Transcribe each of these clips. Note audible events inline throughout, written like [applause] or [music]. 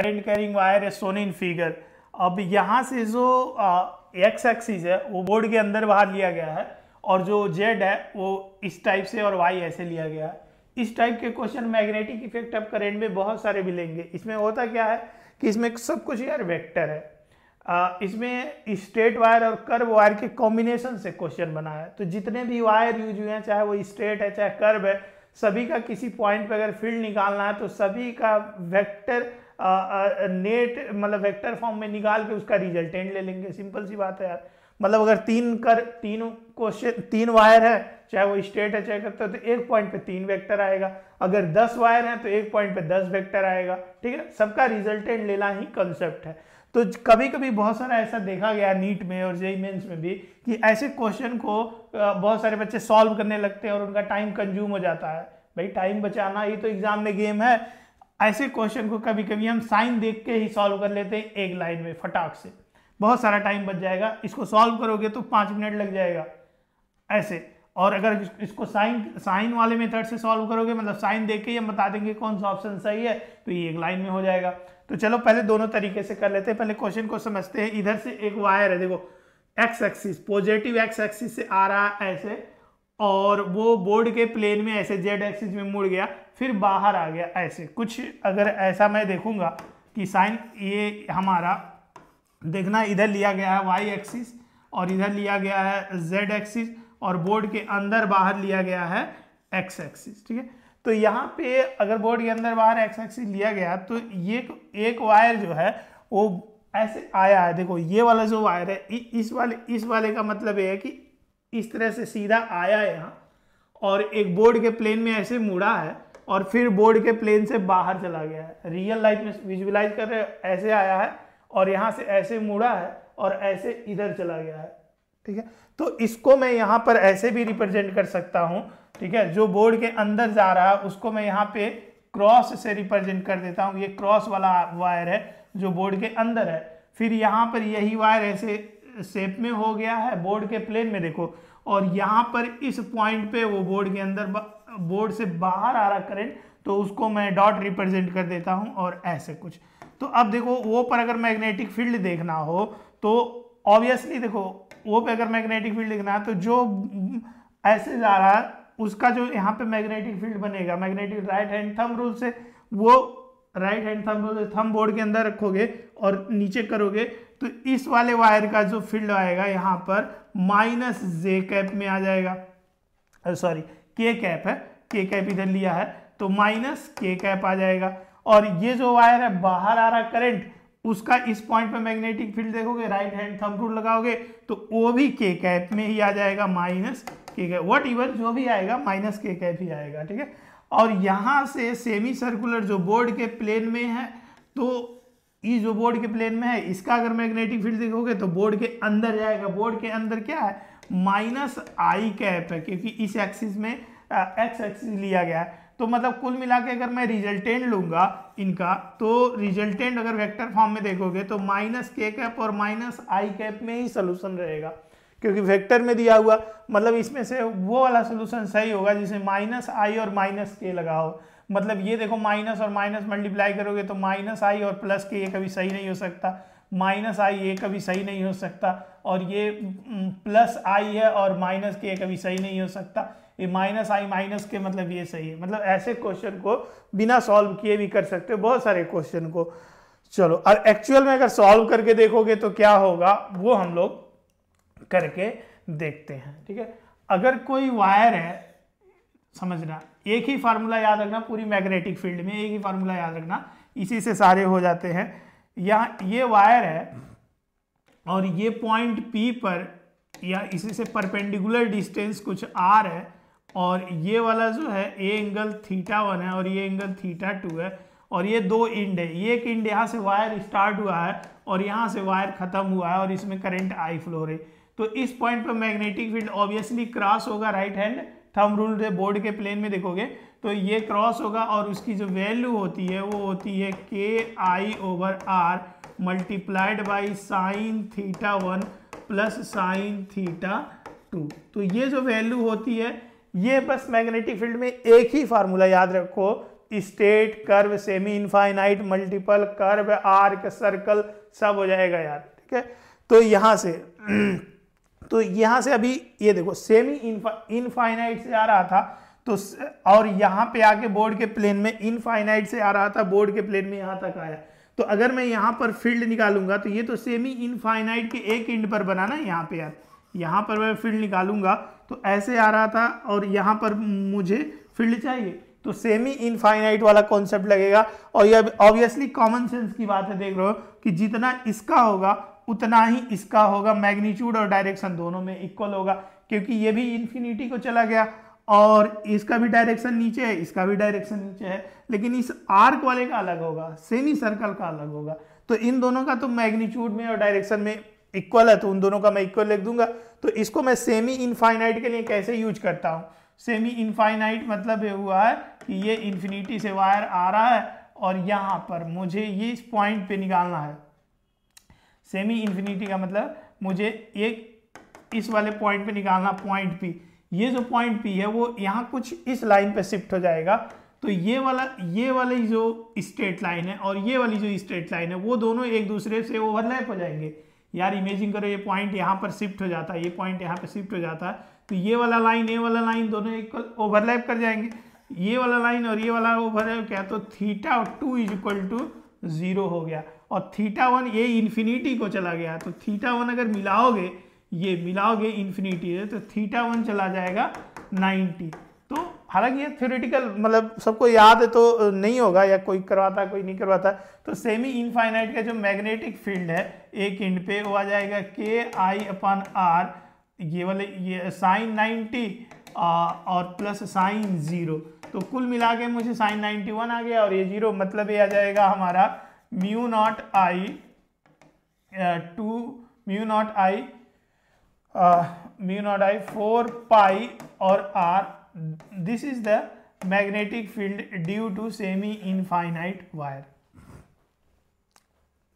current carrying wire है सोन in figure अब यहाँ से जो एक्स एक्सिस है वो बोर्ड के अंदर बाहर लिया गया है और जो जेड है वो इस टाइप से और वाई ऐसे लिया गया है इस टाइप के question magnetic effect of current में बहुत सारे मिलेंगे इसमें होता क्या है कि इसमें सब कुछ यार वेक्टर है आ, इसमें स्ट्रेट वायर और कर्व वायर के कॉम्बिनेशन से क्वेश्चन बना है तो जितने भी वायर यूज हुए हैं चाहे वो स्ट्रेट है चाहे कर्व है सभी का किसी पॉइंट पे अगर फील्ड निकालना है तो सभी का वेक्टर नेट मतलब वेक्टर फॉर्म में निकाल के उसका रिजल्टेंट ले लेंगे सिंपल सी बात है यार मतलब अगर तीन कर तीन क्वेश्चन तीन वायर है चाहे वो स्टेट है चाहे करते हो तो एक पॉइंट पे तीन वेक्टर आएगा अगर दस वायर है तो एक पॉइंट पे दस वेक्टर आएगा ठीक है सबका रिजल्टेंट लेना ही कंसेप्ट है तो कभी कभी बहुत सारा ऐसा देखा गया नीट में और जेई मेन्स में भी कि ऐसे क्वेश्चन को बहुत सारे बच्चे सॉल्व करने लगते हैं और उनका टाइम कंज्यूम हो जाता है भाई टाइम बचाना ये तो एग्जाम में गेम है ऐसे क्वेश्चन को कभी कभी हम साइन देख के ही सॉल्व कर लेते हैं एक लाइन में फटाक से बहुत सारा टाइम बच जाएगा इसको सॉल्व करोगे तो पाँच मिनट लग जाएगा ऐसे और अगर इसको साइन साइन वाले मेथड से सॉल्व करोगे मतलब साइन देख के हम बता देंगे कौन सा ऑप्शन सही है तो ये एक लाइन में हो जाएगा तो चलो पहले दोनों तरीके से कर लेते हैं पहले क्वेश्चन को समझते हैं इधर से एक वायर है देखो X axis positive X axis से आ रहा है ऐसे और वो बोर्ड के प्लेन में ऐसे जेड एक्सिस में मुड़ गया फिर बाहर आ गया ऐसे कुछ अगर ऐसा मैं देखूंगा कि साइन ये हमारा देखना इधर लिया गया है वाई एक्सिस और इधर लिया गया है जेड एक्सिस और बोर्ड के अंदर बाहर लिया गया है एक्स एक्सिस ठीक है तो यहाँ पे अगर बोर्ड के अंदर बाहर एक्स एक्सिस लिया गया तो ये एक वायर जो है वो ऐसे आया है देखो ये वाला जो वायर है इस वाले इस वाले का मतलब ये है कि इस तरह से सीधा आया यहाँ और एक बोर्ड के प्लेन में ऐसे मुड़ा है और फिर बोर्ड के प्लेन से बाहर चला गया है रियल लाइफ में विजुअलाइज कर रहे ऐसे आया है और यहाँ से ऐसे मुड़ा है और ऐसे इधर चला गया है ठीक है तो इसको मैं यहाँ पर ऐसे भी रिप्रेजेंट कर सकता हूँ ठीक है जो बोर्ड के अंदर जा रहा है उसको मैं यहाँ पे क्रॉस से रिप्रेजेंट कर देता हूँ ये क्रॉस वाला वायर है जो बोर्ड के अंदर है फिर यहाँ पर यही वायर ऐसे शेप में हो गया है बोर्ड के प्लेन में देखो और यहाँ पर इस पॉइंट पे वो बोर्ड के अंदर बोर्ड से बाहर आ रहा करेंट तो उसको मैं डॉट रिप्रेजेंट कर देता हूँ और ऐसे कुछ तो अब देखो वो पर अगर मैग्नेटिक फील्ड देखना हो तो ऑब्वियसली देखो वो पे अगर मैग्नेटिक फील्ड देखना है तो जो ऐसे जा रहा है उसका जो यहाँ पे मैग्नेटिक फील्ड बनेगा magnetic right hand thumb rule से वो right hand thumb rule thumb board के अंदर रखोगे और नीचे करोगे तो इस वाले वायर का जो फील्ड आएगा यहां पर माइनस जे कैप में आ जाएगा सॉरी के कैप है के कैप इधर लिया है तो माइनस के कैप आ जाएगा और ये जो वायर है बाहर आ रहा करंट उसका इस पॉइंट पे मैग्नेटिक फील्ड देखोगे राइट हैंड थंब रूल लगाओगे तो वो भी के कैप में ही आ जाएगा माइनस के कैप वट इवर जो भी आएगा माइनस के कैप ही आएगा ठीक है और यहां से सेमी सर्कुलर जो बोर्ड के प्लेन में है तो ई जो बोर्ड के प्लेन में है इसका अगर मैग्नेटिक फील्ड देखोगे तो बोर्ड के अंदर जाएगा बोर्ड के अंदर क्या है माइनस आई कैप है क्योंकि इस एक्सिस में एक्स एक्सिस लिया गया है तो मतलब कुल मिला के अगर मैं रिजल्टेंट लूंगा इनका तो रिजल्टेंट अगर वेक्टर फॉर्म में देखोगे तो माइनस के कैप और माइनस आई कैप में ही सोल्यूशन रहेगा क्योंकि वेक्टर में दिया हुआ मतलब इसमें से वो वाला सोल्यूशन सही होगा जिसे माइनस आई और माइनस के लगा हो मतलब ये देखो माइनस और माइनस मल्टीप्लाई करोगे तो माइनस आई और प्लस के ये कभी सही नहीं हो सकता माइनस आई ये कभी सही नहीं हो सकता और ये प्लस आई है और माइनस के कभी सही नहीं हो सकता ये माइनस आई माइनस के मतलब ये सही है मतलब ऐसे क्वेश्चन को बिना सॉल्व किए भी कर सकते हो बहुत सारे क्वेश्चन को चलो और एक्चुअल में अगर सॉल्व करके देखोगे तो क्या होगा वो हम लोग करके देखते हैं ठीक है अगर कोई वायर है समझना एक ही फार्मूला याद रखना पूरी मैग्नेटिक फील्ड में एक ही फार्मूला याद रखना इसी से सारे हो जाते हैं यहाँ ये वायर है और ये पॉइंट पी पर या इसी से परपेंडिकुलर डिस्टेंस कुछ आर है और ये वाला जो है ए एंगल थीटा वन है और ये एंगल थीटा टू है और ये दो इंड है ये एक इंड यहाँ से वायर स्टार्ट हुआ है और यहाँ से वायर ख़त्म हुआ है और इसमें करंट आई फ्लो रही तो इस पॉइंट पर मैग्नेटिक फील्ड ऑब्वियसली क्रॉस होगा right hand thumb rule board के प्लेन में देखोगे तो ये क्रॉस होगा और उसकी जो वैल्यू होती है वो होती है K I over R multiplied by sine theta one plus sine theta two तो ये जो वैल्यू होती है ये बस मैग्नेटिक फील्ड में एक ही फार्मूला याद रखो straight curve semi infinite multiple curve arc circle सब हो जाएगा यार ठीक है तो यहाँ से [clears throat] तो यहाँ से अभी ये देखो सेमी इनफाइनाइट से आ रहा था तो और यहाँ पे आके बोर्ड के प्लेन में इनफाइनाइट से आ रहा था बोर्ड के प्लेन में यहां तक आया तो अगर मैं यहाँ पर फील्ड निकालूंगा तो ये तो सेमी इनफाइनाइट के एक इंड पर बना ना यहाँ पे यार यहाँ पर मैं फील्ड निकालूंगा तो ऐसे आ रहा था और यहां पर मुझे फील्ड चाहिए तो सेमी इनफाइनाइट वाला कॉन्सेप्ट लगेगा और यह ऑब्वियसली कॉमन सेंस की बात है देख रहे हो कि जितना इसका होगा उतना ही इसका होगा मैग्नीट्यूड और डायरेक्शन दोनों में इक्वल होगा क्योंकि ये भी इन्फिनिटी को चला गया और इसका भी डायरेक्शन नीचे है इसका भी डायरेक्शन नीचे है लेकिन इस आर्क वाले का अलग होगा सेमी सर्कल का अलग होगा तो इन दोनों का तो मैग्नीट्यूड में और डायरेक्शन में इक्वल है तो उन दोनों का मैं इक्वल लिख दूंगा तो इसको मैं सेमी इनफाइनाइट के लिए कैसे यूज करता हूँ सेमी इनफाइनाइट मतलब ये हुआ है कि ये इन्फिनिटी से वायर आ रहा है और यहाँ पर मुझे ये इस पॉइंट पे निकालना है सेमी इन्फिनिटी का मतलब मुझे एक इस वाले पॉइंट पे निकालना पॉइंट पी ये जो पॉइंट पी है वो यहाँ कुछ इस लाइन पे शिफ्ट हो जाएगा तो ये वाला ये वाली जो स्ट्रेट लाइन है और ये वाली जो स्ट्रेट लाइन है वो दोनों एक दूसरे से ओवरलैप हो जाएंगे यार इमेजिंग करो ये पॉइंट यहाँ पर शिफ्ट हो जाता है ये पॉइंट यहाँ पर शिफ्ट हो जाता है तो ये वाला लाइन ये वाला लाइन दोनों एक ओवरलैप कर जाएंगे ये वाला लाइन और ये वाला ओवरलैप क्या तो थीटा और two is equal to zero हो गया और थीटा वन ये इन्फिनिटी को चला गया तो थीटा वन अगर मिलाओगे ये मिलाओगे इन्फिनिटी तो थीटा वन चला जाएगा 90 तो हालांकि ये थ्योरेटिकल मतलब सबको याद है तो नहीं होगा या कोई करवाता कोई नहीं करवाता तो सेमी इनफाइनाइट का जो मैग्नेटिक फील्ड है एक इंड पे वो आ जाएगा के आई अपन आर ये वाले ये साइन नाइन्टी और प्लस साइन ज़ीरो तो कुल मिला के मुझे साइन नाइन्टी वन आ गया और ये जीरो मतलब ये आ जाएगा हमारा mu naught I two mu naught I mu naught I four pi और R this is the magnetic field due to semi infinite wire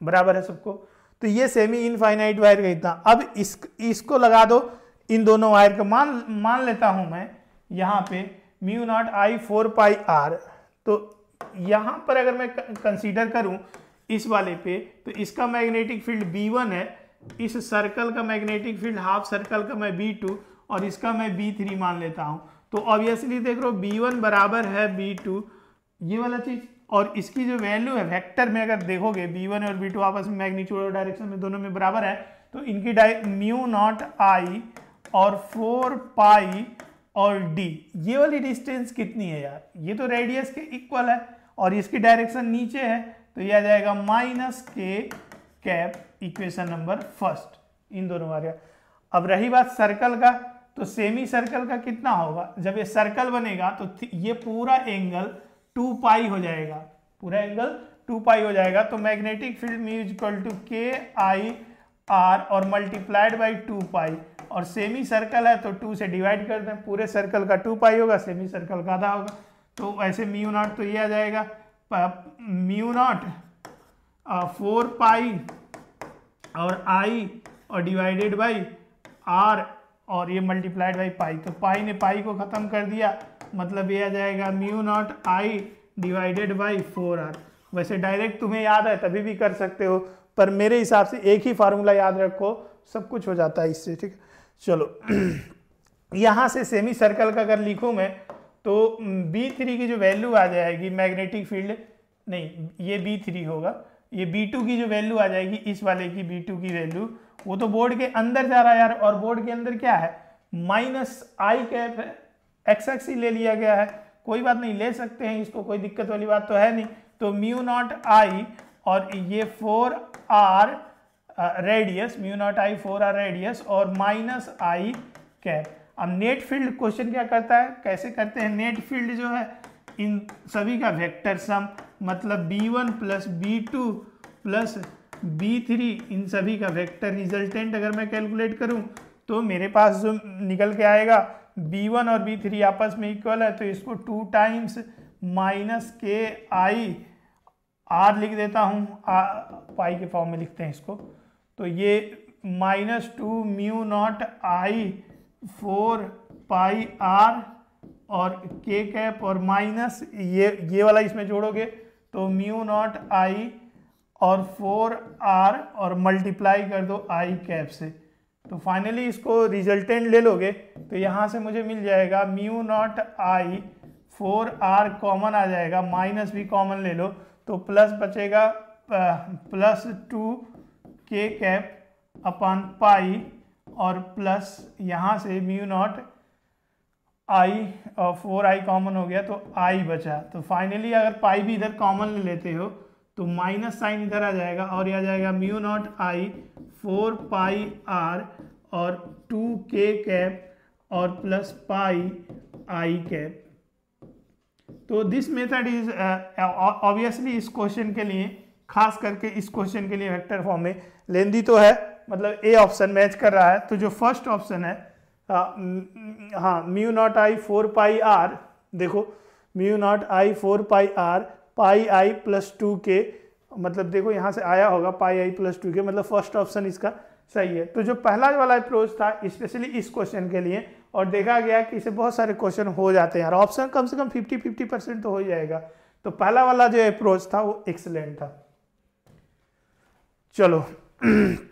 बराबर है सबको तो ये सेमी इनफाइनाइट वायर का इतना अब इस इसको लगा दो इन दोनों वायर का मान मान लेता हूं मैं यहां पे mu naught I four pi R तो यहाँ पर अगर मैं कंसीडर करूँ इस वाले पे तो इसका मैग्नेटिक फील्ड बी वन है इस सर्कल का मैग्नेटिक फील्ड हाफ सर्कल का मैं बी टू और इसका मैं बी थ्री मान लेता हूँ तो ऑब्वियसली देख हूँ बी वन बराबर है बी टू ये वाला चीज़ और इसकी जो वैल्यू है वेक्टर में अगर देखोगे बी वन और बी टू आपस में मैग्नीट्यूड और डायरेक्शन में दोनों में बराबर है तो इनकी म्यू नॉट आई और फोर पाई और डी ये वाली डिस्टेंस कितनी है यार ये तो रेडियस के इक्वल है और इसकी डायरेक्शन नीचे है तो यह आ जाएगा minus K cap equation number first इन दोनों वाले अब रही बात सर्कल का तो सेमी सर्कल का कितना होगा जब ये सर्कल बनेगा तो ये पूरा एंगल टू पाई हो जाएगा पूरा एंगल टू पाई हो जाएगा तो magnetic field mu is equal to K I R और मल्टीप्लाइड बाई टू पाई और सेमी सर्कल है तो टू से डिवाइड कर दें पूरे सर्कल का टू पाई होगा सेमी सर्कल का आधा होगा तो ऐसे म्यू नॉट तो ये आ जाएगा म्यू नॉट फोर पाई और आई और डिवाइडेड बाई आर और ये मल्टीप्लाइड बाई पाई तो पाई ने पाई को ख़त्म कर दिया मतलब ये आ जाएगा mu naught I divided by four R वैसे डायरेक्ट तुम्हें याद है तभी भी कर सकते हो पर मेरे हिसाब से एक ही फार्मूला याद रखो सब कुछ हो जाता है इससे ठीक है चलो यहाँ से सेमी सर्कल का अगर लिखूँ मैं तो बी थ्री की जो वैल्यू आ जाएगी मैग्नेटिक फील्ड नहीं ये बी थ्री होगा ये बी टू की जो वैल्यू आ जाएगी इस वाले की बी टू की वैल्यू वो तो बोर्ड के अंदर जा रहा है यार और बोर्ड के अंदर क्या है माइनस आई कैप है एक्स एक्स ही ले लिया गया है कोई बात नहीं ले सकते हैं इसको कोई दिक्कत वाली बात तो है नहीं तो म्यू नॉट आई और ये four R radius mu naught I four R radius और माइनस आई कैप अब नेट फील्ड क्वेश्चन क्या करता है कैसे करते हैं नेट फील्ड जो है इन सभी का वेक्टर सम मतलब B one plus B two plus B three इन सभी का वेक्टर रिजल्टेंट अगर मैं कैलकुलेट करूं तो मेरे पास जो निकल के आएगा बी वन और बी थ्री आपस में इक्वल है तो इसको टू टाइम्स माइनस के आई आर लिख देता हूँ पाई के फॉर्म में लिखते हैं इसको तो ये minus two mu naught I four pi R और के कैप और माइनस ये ये वाला इसमें जोड़ोगे तो म्यू नॉट आई और फोर आर और मल्टीप्लाई कर दो आई कैप से तो फाइनली इसको रिजल्टेंट ले लोगे तो यहाँ से मुझे मिल जाएगा mu naught I four R common आ जाएगा माइनस भी कॉमन ले लो तो प्लस बचेगा plus two K cap upon pi और प्लस यहाँ से mu naught I four I common हो गया तो आई बचा तो फाइनली अगर पाई भी इधर कॉमन ले लेते हो तो माइनस साइन इधर आ जाएगा और यह आ जाएगा mu naught I four pi R और टू के कैप और प्लस पाई आई कैप तो दिस मेथड इज ऑब्वियसली इस क्वेश्चन के लिए खास करके इस क्वेश्चन के लिए वेक्टर फॉर्म में लेंदी तो है मतलब ए ऑप्शन मैच कर रहा है तो जो फर्स्ट ऑप्शन है आ, हाँ mu naught I four pi R देखो mu naught I four pi R pi I plus two K मतलब देखो यहाँ से आया होगा पाई आई प्लस टू के मतलब फर्स्ट ऑप्शन इसका सही है तो जो पहला वाला अप्रोच था स्पेशली इस क्वेश्चन के लिए और देखा गया कि इसे बहुत सारे क्वेश्चन हो जाते हैं और ऑप्शन कम से कम फिफ्टी फिफ्टी परसेंट तो हो जाएगा तो पहला वाला जो अप्रोच था वो एक्सलेंट था चलो [clears throat]